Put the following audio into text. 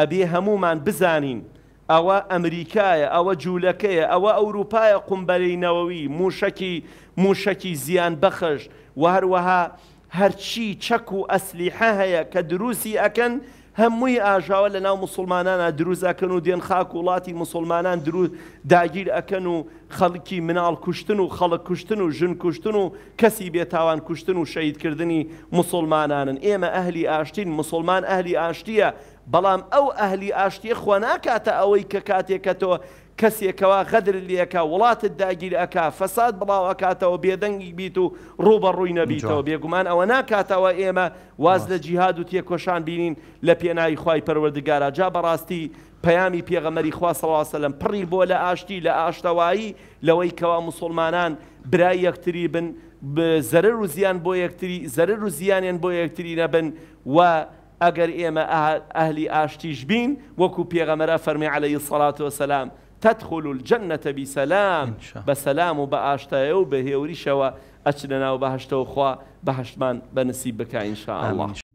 ئەبێ هەمومان بزانین ئەوە ئەمریکایە ئەوە جوولەکەیە ئەوە ئەوروپایە قمبەرینەوەوی موشکی موشکی زیان بەخش و هەروەها هەرچی چەک و ئەسلیحە هەیە کە دروسی ئەکەن هەمووی ئاژاوە لە ناو مسلمانانە دروزەکەن و دێن خاک وڵاتی مسلمانان درو داگیر ئەکەن و خەڵکی مناڵ کوشتن و خەڵک کوشتن و ژن کوشتن و کەسی بێتاوان کوشتن و شەیدکردنی مسلمانانن ئێمە ئەهلی ئاشتین مسلمان ئەهلی ئاشتیە بەڵام ئەو ئەهلی ئاشتی خۆ ناکاتە ئەوەی کە کاتێکە تۆ کەسێکەوە غەدر لەکە وڵاتت داگیر ئەک فەساد بڵاو ئەکاتەوە بێدەنگی بیت و ڕوبە ڕووی نەبییتەوە بێگومان ئەوە ناکاتەوە ئێمە واز لە جیهاد و تێکۆشان بینین لە پێناایی خی پەروەردگارە جا بەڕاستی پەیامی پێغەمەری خوا سەڵاسەلم پڕی بۆ لە ئاشتی لە ئاشتەوایی لەوەی کەوا مسلمانان برای یەکتری بن زەرر و زیان بۆ یەکتری زەرر و زیانیان بۆ یەکتری نەبن و اگر ایم اهلی آشتیش بین وەکو پێغەمەرە فرمی عليهەی سەڵات و سەسلام تدخل الجنة بسلام بسلام و وبأشتايا وبهيوري شوا أشنا و خوا بهشتمان بنسيب بك إن شاء الله